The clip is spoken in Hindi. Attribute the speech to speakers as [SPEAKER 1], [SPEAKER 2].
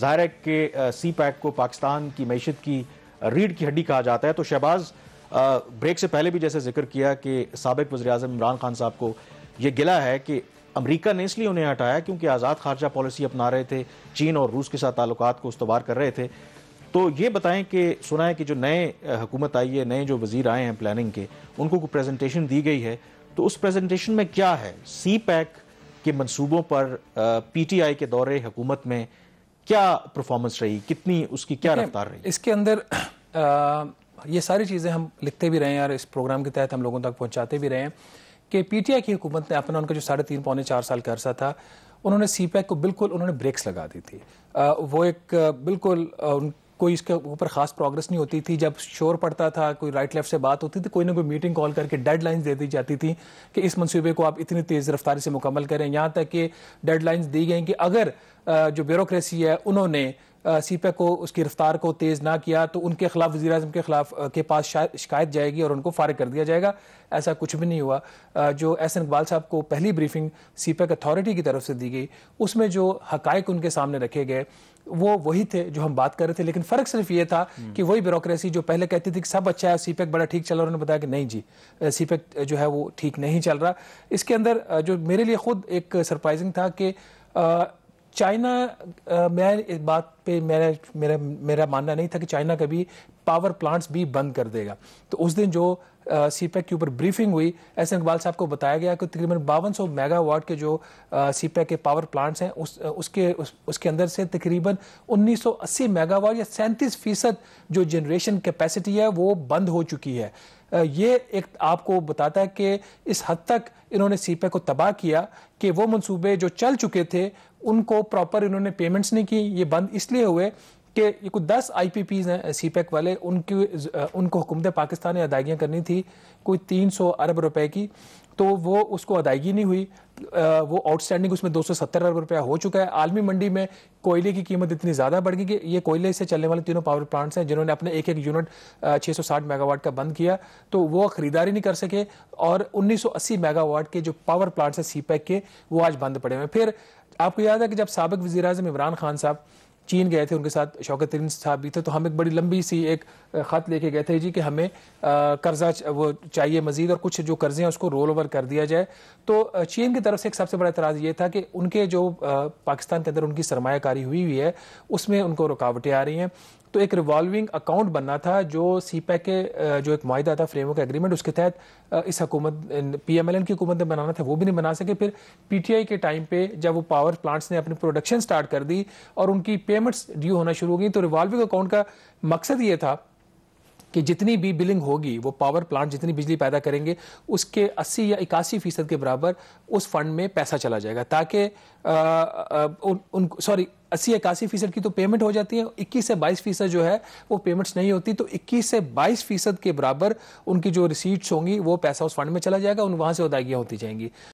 [SPEAKER 1] ज़ाहिर है कि सी पैक को पाकिस्तान की मीशत की रीढ़ की हड्डी कहा जाता है तो शहबाज ब्रेक से पहले भी जैसे जिक्र किया कि सबक वजी अजम इमरान खान साहब को ये गिला है कि अमरीका ने इसलिए उन्हें हटाया क्योंकि आज़ाद खारजा पॉलिसी अपना रहे थे चीन और रूस के साथ ताल्लुक को उसवार कर रहे थे तो ये बताएं कि सुना है कि जो नए हुकूमत आई है नए जो वजीर आए हैं प्लानिंग के उनको को प्रेजेंटेशन दी गई है तो उस प्रेजेंटेशन में क्या है सी पैक के मंसूबों पर पीटीआई के दौरे हुकूमत में क्या परफॉर्मेंस रही कितनी उसकी क्या रफ्तार रही
[SPEAKER 2] इसके अंदर आ, ये सारी चीज़ें हम लिखते भी रहे हैं और इस प्रोग्राम के तहत हम लोगों तक पहुँचाते भी रहे हैं कि पीटीआई की हुकूमत ने अपना उनका जो साढ़े तीन पौने चार साल का अरसा था उन्होंने सी को बिल्कुल उन्होंने ब्रेक्स लगा दी थी आ, वो एक बिल्कुल उन कोई इसके ऊपर खास प्रोग्रेस नहीं होती थी जब शोर पड़ता था कोई राइट लेफ्ट से बात होती थी कोई ना कोई मीटिंग कॉल करके डेडलाइंस दे दी जाती थी कि इस मनसूबे को आप इतनी तेज़ रफ्तारी से मुकम्मल करें यहाँ तक कि डेडलाइंस दी गई कि अगर जो ब्यूरोसी है उन्होंने सी पैक को उसकी रफ्तार को तेज़ ना किया तो उनके खिलाफ वजी अजम के खिलाफ के पास शिकायत जाएगी और उनको फारग कर दिया जाएगा ऐसा कुछ भी नहीं हुआ जो एस एन इकबाल साहब को पहली ब्रीफिंग सी पैक अथॉरिटी की तरफ से दी गई उसमें जो हक उनके सामने रखे गए वो वही थे जो हम बात कर रहे थे लेकिन फर्क सिर्फ ये था हम्म। कि वही ब्यूरोसी जो पहले कहती थी कि सब अच्छा है सी पैक बड़ा ठीक चल रहा उन्होंने बताया कि नहीं जी सी पैक जो है वो ठीक नहीं चल रहा इसके अंदर जो मेरे लिए खुद एक सरप्राइजिंग था कि चाइना मैं इस बात पे मेरा मेरा मेरा मानना नहीं था कि चाइना कभी पावर प्लांट्स भी बंद कर देगा तो उस दिन जो सी पैक e के ऊपर ब्रीफिंग हुई एस इकबाल साहब को बताया गया कि तकरीबन बावन सौ मेगावाट के जो सी पैक e के पावर प्लांट्स हैं उस उसके उस, उसके अंदर से तकरीबन 1980 मेगावाट या सैंतीस फीसद जो जनरेशन कैपेसिटी है वो बंद हो चुकी है ये एक आपको बताता है कि इस हद तक इन्होंने सी e को तबाह किया कि वो मंसूबे जो चल चुके थे उनको प्रॉपर इन्होंने पेमेंट्स नहीं की ये बंद इसलिए हुए कि ये कुछ दस आई पी पीज हैं सी पैक e वाले उनकी उनको हुकूमत पाकिस्तान ने अदायगियाँ करनी थी कोई तीन सौ अरब रुपए की तो वो उसको अदायगी नहीं हुई वो आउटस्टैंडिंग उसमें दो सौ सत्तर अरब रुपया हो चुका है आलमी मंडी में कोयले की कीमत इतनी ज़्यादा बढ़ गई कि ये कोयले से चलने वाले तीनों पावर प्लांट्स हैं जिन्होंने अपने एक एक यूनिट छः सौ साठ मेगावाट का बंद किया तो वो ख़रीदारी नहीं कर सके और उन्नीस सौ अस्सी मेगावाट के जो पावर प्लांट्स हैं सी पैक e के वो आज बंद पड़े हुए हैं फिर आपको याद है कि जब सबक वजी अजम इमरान खान साहब चीन गए थे उनके साथ शौकत तरीन साहब भी थे तो हम एक बड़ी लंबी सी एक ख़त लेके गए थे जी कि हमें कर्जा वो चाहिए मजीद और कुछ जो कर्जे हैं उसको रोल ओवर कर दिया जाए तो चीन की तरफ से एक सबसे बड़ा एतराज़ ये था कि उनके जो पाकिस्तान के अंदर उनकी सरमाकारी हुई हुई है उसमें उनको रुकावटें आ रही हैं तो एक रिवॉल्विंग अकाउंट बनना था जो सी पैक e के जो एक माहिदा था फ्रेमवर्क एग्रीमेंट उसके तहत इस हकूमत पी एम एल एन की हुकूमत ने बनाना था वो भी नहीं बना सके फिर पी टी आई के टाइम पे जब वो पावर प्लांट्स ने अपनी प्रोडक्शन स्टार्ट कर दी और उनकी पेमेंट्स ड्यू होना शुरू हो गई तो रिवॉल्विंग अकाउंट का मकसद ये था कि जितनी भी बिलिंग होगी वो पावर प्लांट जितनी बिजली पैदा करेंगे उसके 80 या इक्यासी फीसद के बराबर उस फंड में पैसा चला जाएगा ताकि उन, उन सॉरी अस्सी इक्यासी फीसद की तो पेमेंट हो जाती है इक्कीस से बाईस फीसद जो है वो पेमेंट्स नहीं होती तो इक्कीस से बाईस फीसद के बराबर उनकी जो रिसीट्स होंगी वो पैसा उस फंड में चला जाएगा उन वहाँ से अदायगियाँ होती जाएंगी